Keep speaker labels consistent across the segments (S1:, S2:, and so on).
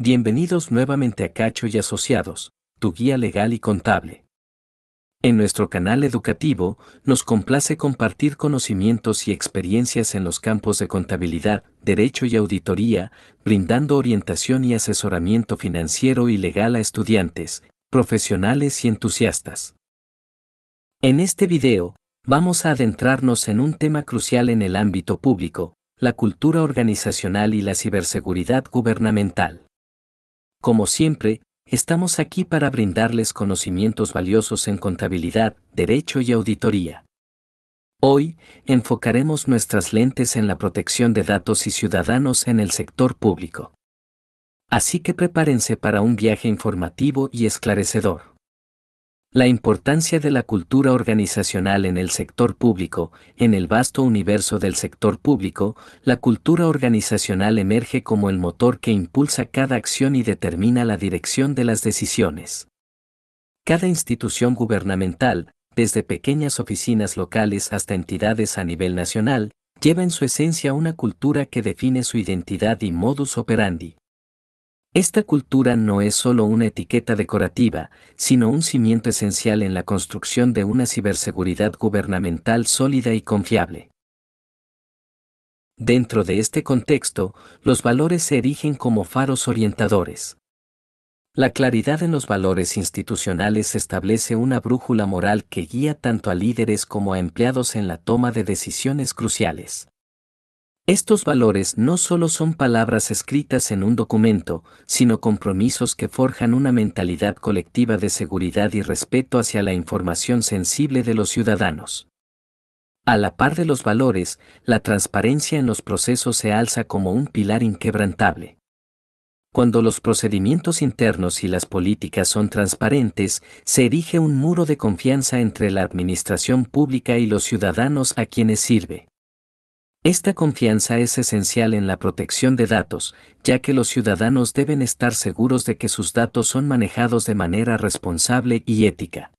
S1: Bienvenidos nuevamente a Cacho y Asociados, tu guía legal y contable. En nuestro canal educativo, nos complace compartir conocimientos y experiencias en los campos de contabilidad, derecho y auditoría, brindando orientación y asesoramiento financiero y legal a estudiantes, profesionales y entusiastas. En este video, vamos a adentrarnos en un tema crucial en el ámbito público, la cultura organizacional y la ciberseguridad gubernamental. Como siempre, estamos aquí para brindarles conocimientos valiosos en contabilidad, derecho y auditoría. Hoy, enfocaremos nuestras lentes en la protección de datos y ciudadanos en el sector público. Así que prepárense para un viaje informativo y esclarecedor. La importancia de la cultura organizacional en el sector público, en el vasto universo del sector público, la cultura organizacional emerge como el motor que impulsa cada acción y determina la dirección de las decisiones. Cada institución gubernamental, desde pequeñas oficinas locales hasta entidades a nivel nacional, lleva en su esencia una cultura que define su identidad y modus operandi. Esta cultura no es solo una etiqueta decorativa, sino un cimiento esencial en la construcción de una ciberseguridad gubernamental sólida y confiable. Dentro de este contexto, los valores se erigen como faros orientadores. La claridad en los valores institucionales establece una brújula moral que guía tanto a líderes como a empleados en la toma de decisiones cruciales. Estos valores no solo son palabras escritas en un documento, sino compromisos que forjan una mentalidad colectiva de seguridad y respeto hacia la información sensible de los ciudadanos. A la par de los valores, la transparencia en los procesos se alza como un pilar inquebrantable. Cuando los procedimientos internos y las políticas son transparentes, se erige un muro de confianza entre la administración pública y los ciudadanos a quienes sirve. Esta confianza es esencial en la protección de datos, ya que los ciudadanos deben estar seguros de que sus datos son manejados de manera responsable y ética.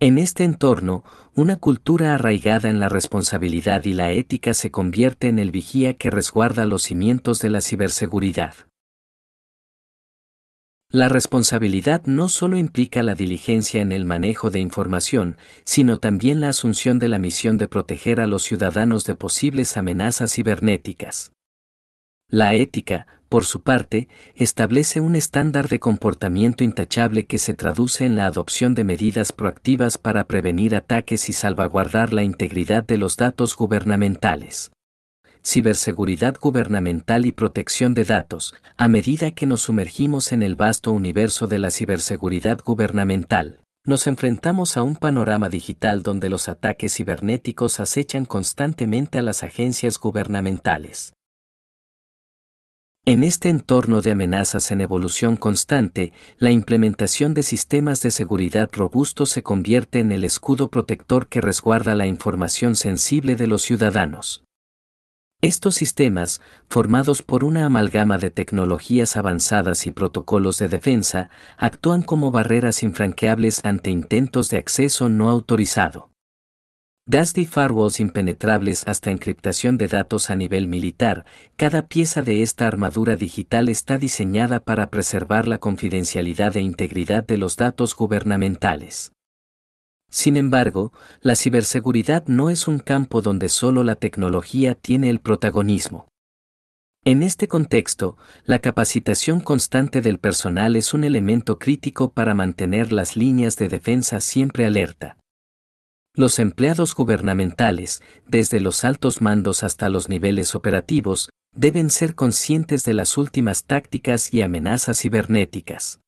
S1: En este entorno, una cultura arraigada en la responsabilidad y la ética se convierte en el vigía que resguarda los cimientos de la ciberseguridad. La responsabilidad no solo implica la diligencia en el manejo de información, sino también la asunción de la misión de proteger a los ciudadanos de posibles amenazas cibernéticas. La ética, por su parte, establece un estándar de comportamiento intachable que se traduce en la adopción de medidas proactivas para prevenir ataques y salvaguardar la integridad de los datos gubernamentales ciberseguridad gubernamental y protección de datos, a medida que nos sumergimos en el vasto universo de la ciberseguridad gubernamental. Nos enfrentamos a un panorama digital donde los ataques cibernéticos acechan constantemente a las agencias gubernamentales. En este entorno de amenazas en evolución constante, la implementación de sistemas de seguridad robustos se convierte en el escudo protector que resguarda la información sensible de los ciudadanos. Estos sistemas, formados por una amalgama de tecnologías avanzadas y protocolos de defensa, actúan como barreras infranqueables ante intentos de acceso no autorizado. Dusty firewalls impenetrables hasta encriptación de datos a nivel militar, cada pieza de esta armadura digital está diseñada para preservar la confidencialidad e integridad de los datos gubernamentales. Sin embargo, la ciberseguridad no es un campo donde solo la tecnología tiene el protagonismo. En este contexto, la capacitación constante del personal es un elemento crítico para mantener las líneas de defensa siempre alerta. Los empleados gubernamentales, desde los altos mandos hasta los niveles operativos, deben ser conscientes de las últimas tácticas y amenazas cibernéticas.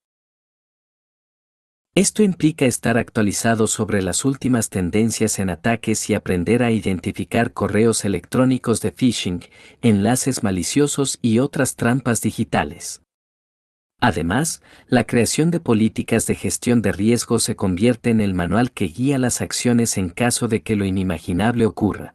S1: Esto implica estar actualizado sobre las últimas tendencias en ataques y aprender a identificar correos electrónicos de phishing, enlaces maliciosos y otras trampas digitales. Además, la creación de políticas de gestión de riesgo se convierte en el manual que guía las acciones en caso de que lo inimaginable ocurra.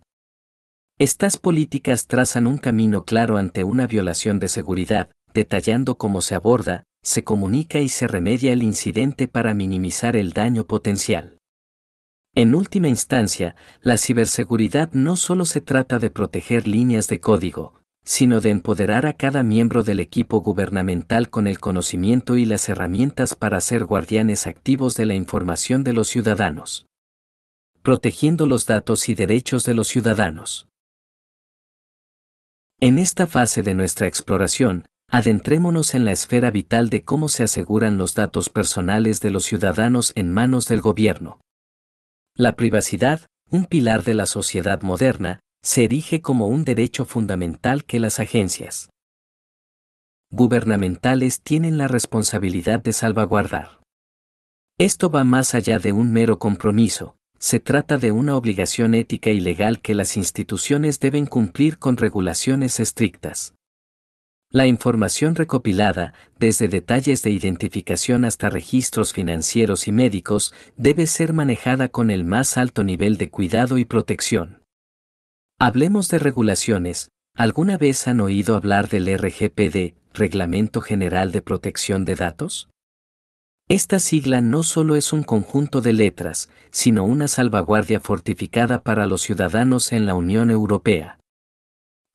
S1: Estas políticas trazan un camino claro ante una violación de seguridad, detallando cómo se aborda, se comunica y se remedia el incidente para minimizar el daño potencial. En última instancia, la ciberseguridad no solo se trata de proteger líneas de código, sino de empoderar a cada miembro del equipo gubernamental con el conocimiento y las herramientas para ser guardianes activos de la información de los ciudadanos. Protegiendo los datos y derechos de los ciudadanos. En esta fase de nuestra exploración, Adentrémonos en la esfera vital de cómo se aseguran los datos personales de los ciudadanos en manos del gobierno. La privacidad, un pilar de la sociedad moderna, se erige como un derecho fundamental que las agencias gubernamentales tienen la responsabilidad de salvaguardar. Esto va más allá de un mero compromiso, se trata de una obligación ética y legal que las instituciones deben cumplir con regulaciones estrictas. La información recopilada, desde detalles de identificación hasta registros financieros y médicos, debe ser manejada con el más alto nivel de cuidado y protección. Hablemos de regulaciones. ¿Alguna vez han oído hablar del RGPD, Reglamento General de Protección de Datos? Esta sigla no solo es un conjunto de letras, sino una salvaguardia fortificada para los ciudadanos en la Unión Europea.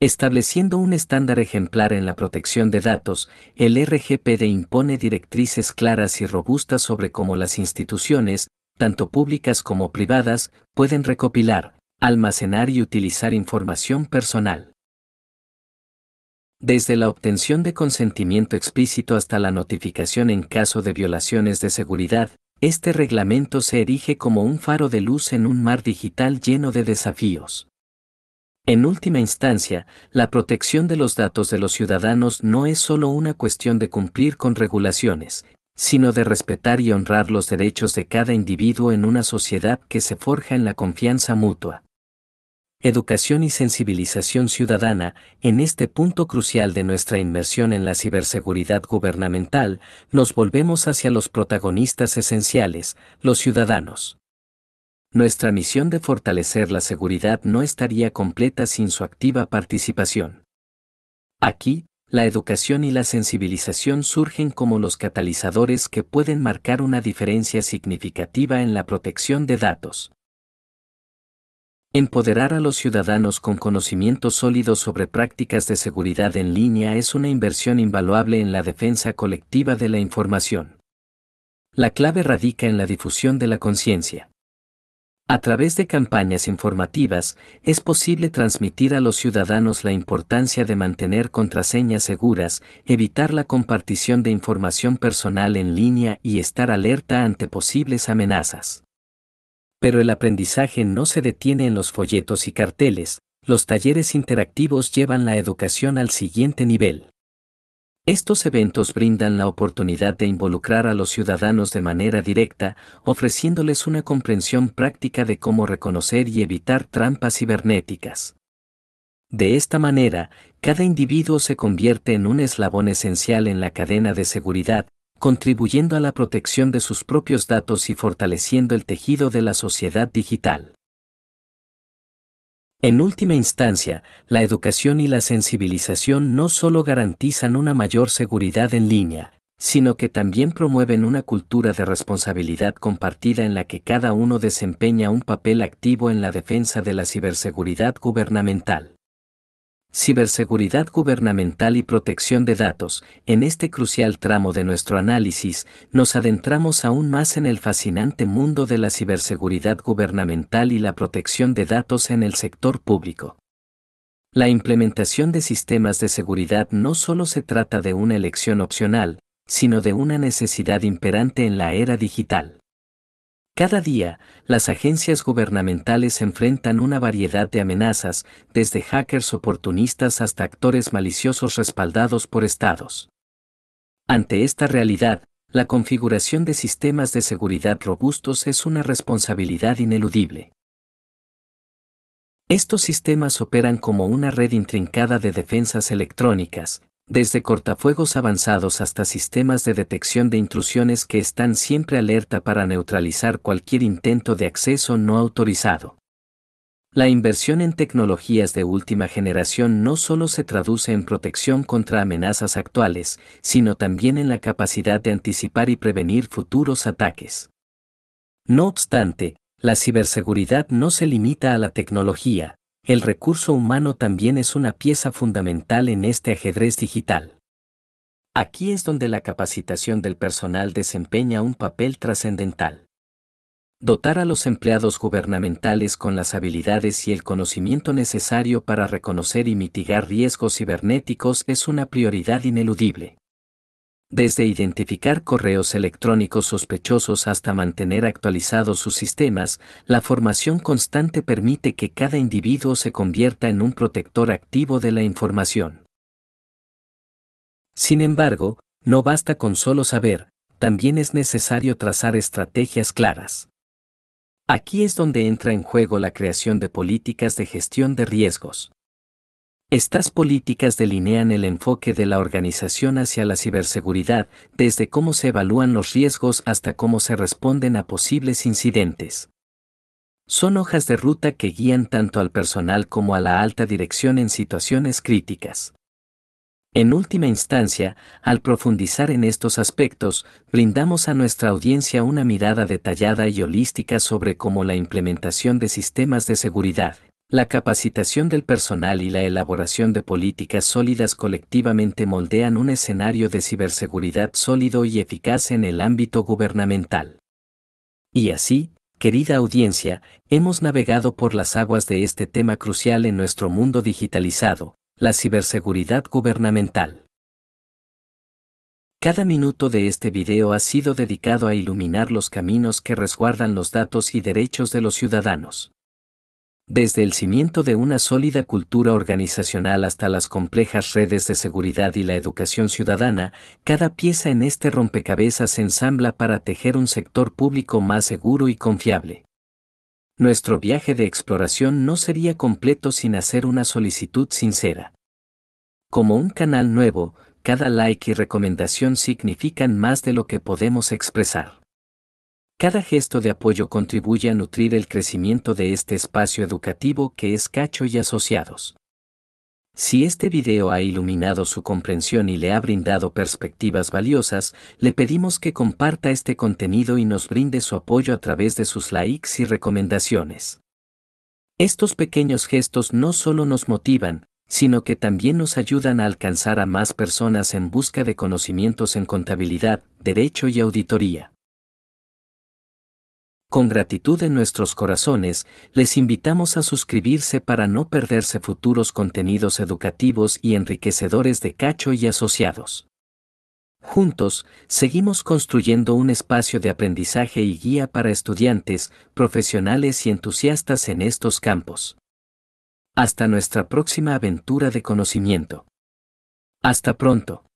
S1: Estableciendo un estándar ejemplar en la protección de datos, el RGPD impone directrices claras y robustas sobre cómo las instituciones, tanto públicas como privadas, pueden recopilar, almacenar y utilizar información personal. Desde la obtención de consentimiento explícito hasta la notificación en caso de violaciones de seguridad, este reglamento se erige como un faro de luz en un mar digital lleno de desafíos. En última instancia, la protección de los datos de los ciudadanos no es solo una cuestión de cumplir con regulaciones, sino de respetar y honrar los derechos de cada individuo en una sociedad que se forja en la confianza mutua. Educación y sensibilización ciudadana, en este punto crucial de nuestra inmersión en la ciberseguridad gubernamental, nos volvemos hacia los protagonistas esenciales, los ciudadanos. Nuestra misión de fortalecer la seguridad no estaría completa sin su activa participación. Aquí, la educación y la sensibilización surgen como los catalizadores que pueden marcar una diferencia significativa en la protección de datos. Empoderar a los ciudadanos con conocimientos sólidos sobre prácticas de seguridad en línea es una inversión invaluable en la defensa colectiva de la información. La clave radica en la difusión de la conciencia. A través de campañas informativas, es posible transmitir a los ciudadanos la importancia de mantener contraseñas seguras, evitar la compartición de información personal en línea y estar alerta ante posibles amenazas. Pero el aprendizaje no se detiene en los folletos y carteles, los talleres interactivos llevan la educación al siguiente nivel. Estos eventos brindan la oportunidad de involucrar a los ciudadanos de manera directa, ofreciéndoles una comprensión práctica de cómo reconocer y evitar trampas cibernéticas. De esta manera, cada individuo se convierte en un eslabón esencial en la cadena de seguridad, contribuyendo a la protección de sus propios datos y fortaleciendo el tejido de la sociedad digital. En última instancia, la educación y la sensibilización no solo garantizan una mayor seguridad en línea, sino que también promueven una cultura de responsabilidad compartida en la que cada uno desempeña un papel activo en la defensa de la ciberseguridad gubernamental. Ciberseguridad gubernamental y protección de datos. En este crucial tramo de nuestro análisis, nos adentramos aún más en el fascinante mundo de la ciberseguridad gubernamental y la protección de datos en el sector público. La implementación de sistemas de seguridad no solo se trata de una elección opcional, sino de una necesidad imperante en la era digital. Cada día, las agencias gubernamentales enfrentan una variedad de amenazas, desde hackers oportunistas hasta actores maliciosos respaldados por estados. Ante esta realidad, la configuración de sistemas de seguridad robustos es una responsabilidad ineludible. Estos sistemas operan como una red intrincada de defensas electrónicas, desde cortafuegos avanzados hasta sistemas de detección de intrusiones que están siempre alerta para neutralizar cualquier intento de acceso no autorizado. La inversión en tecnologías de última generación no solo se traduce en protección contra amenazas actuales, sino también en la capacidad de anticipar y prevenir futuros ataques. No obstante, la ciberseguridad no se limita a la tecnología, el recurso humano también es una pieza fundamental en este ajedrez digital. Aquí es donde la capacitación del personal desempeña un papel trascendental. Dotar a los empleados gubernamentales con las habilidades y el conocimiento necesario para reconocer y mitigar riesgos cibernéticos es una prioridad ineludible desde identificar correos electrónicos sospechosos hasta mantener actualizados sus sistemas, la formación constante permite que cada individuo se convierta en un protector activo de la información. Sin embargo, no basta con solo saber, también es necesario trazar estrategias claras. Aquí es donde entra en juego la creación de políticas de gestión de riesgos. Estas políticas delinean el enfoque de la organización hacia la ciberseguridad, desde cómo se evalúan los riesgos hasta cómo se responden a posibles incidentes. Son hojas de ruta que guían tanto al personal como a la alta dirección en situaciones críticas. En última instancia, al profundizar en estos aspectos, brindamos a nuestra audiencia una mirada detallada y holística sobre cómo la implementación de sistemas de seguridad, la capacitación del personal y la elaboración de políticas sólidas colectivamente moldean un escenario de ciberseguridad sólido y eficaz en el ámbito gubernamental. Y así, querida audiencia, hemos navegado por las aguas de este tema crucial en nuestro mundo digitalizado, la ciberseguridad gubernamental. Cada minuto de este video ha sido dedicado a iluminar los caminos que resguardan los datos y derechos de los ciudadanos desde el cimiento de una sólida cultura organizacional hasta las complejas redes de seguridad y la educación ciudadana, cada pieza en este rompecabezas se ensambla para tejer un sector público más seguro y confiable. Nuestro viaje de exploración no sería completo sin hacer una solicitud sincera. Como un canal nuevo, cada like y recomendación significan más de lo que podemos expresar. Cada gesto de apoyo contribuye a nutrir el crecimiento de este espacio educativo que es Cacho y Asociados. Si este video ha iluminado su comprensión y le ha brindado perspectivas valiosas, le pedimos que comparta este contenido y nos brinde su apoyo a través de sus likes y recomendaciones. Estos pequeños gestos no solo nos motivan, sino que también nos ayudan a alcanzar a más personas en busca de conocimientos en contabilidad, derecho y auditoría. Con gratitud en nuestros corazones, les invitamos a suscribirse para no perderse futuros contenidos educativos y enriquecedores de Cacho y Asociados. Juntos, seguimos construyendo un espacio de aprendizaje y guía para estudiantes, profesionales y entusiastas en estos campos. Hasta nuestra próxima aventura de conocimiento. Hasta pronto.